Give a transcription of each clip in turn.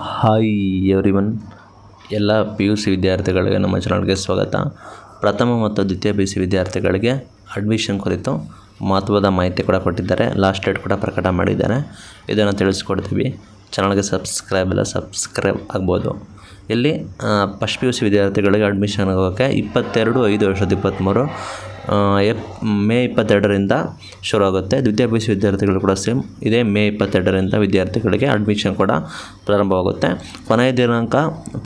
hi ಒನ್ ಎಲ್ಲ P U C ವಿದ್ಯಾರ್ಥಿಗಳಿಗೆ ನಮ್ಮ ಚಾನಲ್ಗೆ ಸ್ವಾಗತ ಪ್ರಥಮ ಮತ್ತು ದ್ವಿತೀಯ ಪಿ ಯು ಸಿ ವಿದ್ಯಾರ್ಥಿಗಳಿಗೆ ಅಡ್ಮಿಷನ್ ಕುರಿತು ಮಹತ್ವದ ಮಾಹಿತಿ ಕೂಡ ಕೊಟ್ಟಿದ್ದಾರೆ ಲಾಸ್ಟ್ ಡೇಟ್ ಕೂಡ ಪ್ರಕಟ ಮಾಡಿದ್ದಾರೆ ಇದನ್ನು ತಿಳಿಸ್ಕೊಡ್ತೀವಿ ಚಾನಲ್ಗೆ ಸಬ್ಸ್ಕ್ರೈಬ್ ಎಲ್ಲ ಸಬ್ಸ್ಕ್ರೈಬ್ ಆಗ್ಬೋದು ಇಲ್ಲಿ ಫಸ್ಟ್ ಪಿ ಯು ಸಿ ವಿದ್ಯಾರ್ಥಿಗಳಿಗೆ ಅಡ್ಮಿಷನ್ ಆಗೋಕ್ಕೆ ಇಪ್ಪತ್ತೆರಡು ಐದು ಎರಡು ಸಾವಿರದ ಇಪ್ಪತ್ತ್ಮೂರು ಎಪ್ ಮೇ ಇಪ್ಪತ್ತೆರಡರಿಂದ ಶುರು ಆಗುತ್ತೆ ವಿದ್ಯಾಭ್ಯಾಸ ವಿದ್ಯಾರ್ಥಿಗಳು ಕೂಡ ಸೇಮ್ ಇದೇ ಮೇ ಇಪ್ಪತ್ತೆರಡರಿಂದ ವಿದ್ಯಾರ್ಥಿಗಳಿಗೆ ಅಡ್ಮಿಷನ್ ಕೂಡ ಪ್ರಾರಂಭವಾಗುತ್ತೆ ಕೊನೆಯ ದಿನಾಂಕ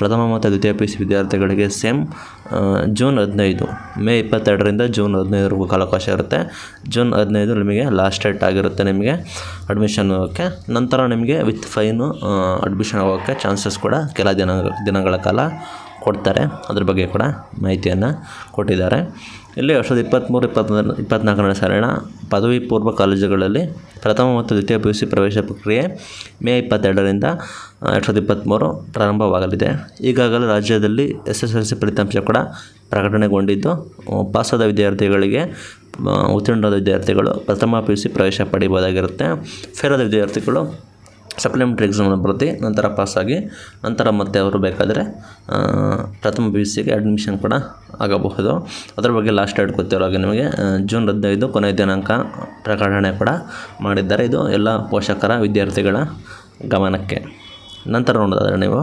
ಪ್ರಥಮ ಮತ್ತು ದ್ವಿತೀಯ ಸಿ ವಿದ್ಯಾರ್ಥಿಗಳಿಗೆ ಸೇಮ್ ಜೂನ್ ಹದಿನೈದು ಮೇ ಇಪ್ಪತ್ತೆರಡರಿಂದ ಜೂನ್ ಹದಿನೈದರವರೆಗೂ ಕಾಲಾವಕಾಶ ಇರುತ್ತೆ ಜೂನ್ ಹದಿನೈದು ನಿಮಗೆ ಲಾಸ್ಟ್ ಡೇಟ್ ಆಗಿರುತ್ತೆ ನಿಮಗೆ ಅಡ್ಮಿಷನ್ ಹೋಗೋಕ್ಕೆ ನಂತರ ನಿಮಗೆ ವಿತ್ ಫೈನು ಅಡ್ಮಿಷನ್ ಆಗೋಕ್ಕೆ ಚಾನ್ಸಸ್ ಕೂಡ ಕೆಲ ದಿನ ದಿನಗಳ ಕಾಲ ಕೊಡ್ತಾರೆ ಅದ್ರ ಬಗ್ಗೆ ಕೂಡ ಮಾಹಿತಿಯನ್ನು ಕೊಟ್ಟಿದ್ದಾರೆ ಇಲ್ಲಿ ಎರಡು ಸಾವಿರದ ಇಪ್ಪತ್ತ್ಮೂರು ಇಪ್ಪತ್ತ್ನಾಲ್ಕು ಇಪ್ಪತ್ತ್ನಾಲ್ಕನೇ ಸಾಲಿನ ಪದವಿ ಪೂರ್ವ ಕಾಲೇಜುಗಳಲ್ಲಿ ಪ್ರಥಮ ಮತ್ತು ದ್ವಿತೀಯ ಪಿ ಯು ಸಿ ಪ್ರವೇಶ ಪ್ರಕ್ರಿಯೆ ಮೇ ಇಪ್ಪತ್ತೆರಡರಿಂದ ಎರಡು ಸಾವಿರದ ಇಪ್ಪತ್ತ್ಮೂರು ಪ್ರಾರಂಭವಾಗಲಿದೆ ಈಗಾಗಲೇ ರಾಜ್ಯದಲ್ಲಿ ಎಸ್ ಎಸ್ ಎಲ್ ಸಿ ಫಲಿತಾಂಶ ಕೂಡ ಪ್ರಕಟಣೆಗೊಂಡಿದ್ದು ಪಾಸಾದ ವಿದ್ಯಾರ್ಥಿಗಳಿಗೆ ಉತ್ತೀರ್ಣರಾದ ವಿದ್ಯಾರ್ಥಿಗಳು ಪ್ರಥಮ ಪಿ ಯು ಸಿ ಪ್ರವೇಶ ಪಡೆಯಬಹುದಾಗಿರುತ್ತೆ ಫೇಲಾದ ವಿದ್ಯಾರ್ಥಿಗಳು ಸಪ್ಲಿಮೆಂಟ್ರಿ ಎಕ್ಸಾಮನ್ನು ಬರೆದು ನಂತರ ಪಾಸಾಗಿ ನಂತರ ಮತ್ತೆ ಅವರು ಬೇಕಾದರೆ ಪ್ರಥಮ ಪಿ ಯು ಸಿಗೆ ಅಡ್ಮಿಷನ್ ಕೂಡ ಆಗಬಹುದು ಅದರ ಬಗ್ಗೆ ಲಾಸ್ಟ್ ಡೇಟ್ ಹಾಗೆ ನಿಮಗೆ ಜೂನ್ ಹದಿನೈದು ಕೊನೆಯ ದಿನಾಂಕ ಪ್ರಕಟಣೆ ಕೂಡ ಮಾಡಿದ್ದಾರೆ ಇದು ಎಲ್ಲ ಪೋಷಕರ ವಿದ್ಯಾರ್ಥಿಗಳ ಗಮನಕ್ಕೆ ನಂತರ ನೋಡೋದಾದರೆ ನೀವು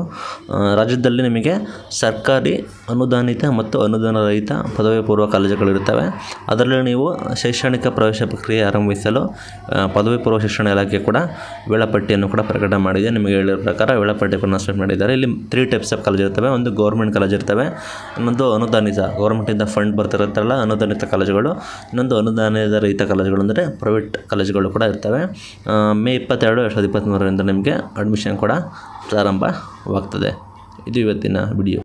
ರಾಜ್ಯದಲ್ಲಿ ನಿಮಗೆ ಸರ್ಕಾರಿ ಅನುದಾನಿತ ಮತ್ತು ಅನುದಾನ ರಹಿತ ಪದವಿ ಪೂರ್ವ ಕಾಲೇಜುಗಳಿರ್ತವೆ ಅದರಲ್ಲಿ ನೀವು ಶೈಕ್ಷಣಿಕ ಪ್ರವೇಶ ಪ್ರಕ್ರಿಯೆ ಆರಂಭಿಸಲು ಪದವಿ ಪೂರ್ವ ಶಿಕ್ಷಣ ಇಲಾಖೆ ಕೂಡ ವೇಳಾಪಟ್ಟಿಯನ್ನು ಕೂಡ ಪ್ರಕಟ ಮಾಡಿದೆ ನಿಮಗೆ ಹೇಳಿರೋ ಪ್ರಕಾರ ವೇಳಾಪಟ್ಟಿ ಅನೌನ್ಸ್ಮೆಂಟ್ ಮಾಡಿದ್ದಾರೆ ಇಲ್ಲಿ ತ್ರೀ ಟೈಪ್ಸ್ ಆಫ್ ಕಾಲೇಜ್ ಇರ್ತವೆ ಒಂದು ಗೌರ್ಮೆಂಟ್ ಕಾಲೇಜ್ ಇರ್ತವೆ ಇನ್ನೊಂದು ಅನುದಾನಿತ ಗೌರ್ಮೆಂಟಿಂದ ಫಂಡ್ ಬರ್ತಿರುತ್ತಲ್ಲ ಅನುದಾನಿತ ಕಾಲೇಜುಗಳು ಇನ್ನೊಂದು ಅನುದಾನದ ರಹಿತ ಕಾಲೇಜುಗಳು ಅಂದರೆ ಪ್ರೈವೇಟ್ ಕಾಲೇಜುಗಳು ಕೂಡ ಇರ್ತವೆ ಮೇ ಇಪ್ಪತ್ತೆರಡು ಎರಡು ಸಾವಿರದ ಇಪ್ಪತ್ತ್ಮೂರರಿಂದ ನಿಮಗೆ ಅಡ್ಮಿಷನ್ ಕೂಡ ಪ್ರಾರಂಭವಾಗ್ತದೆ ಇದು ಇವತ್ತಿನ ವಿಡಿಯೋ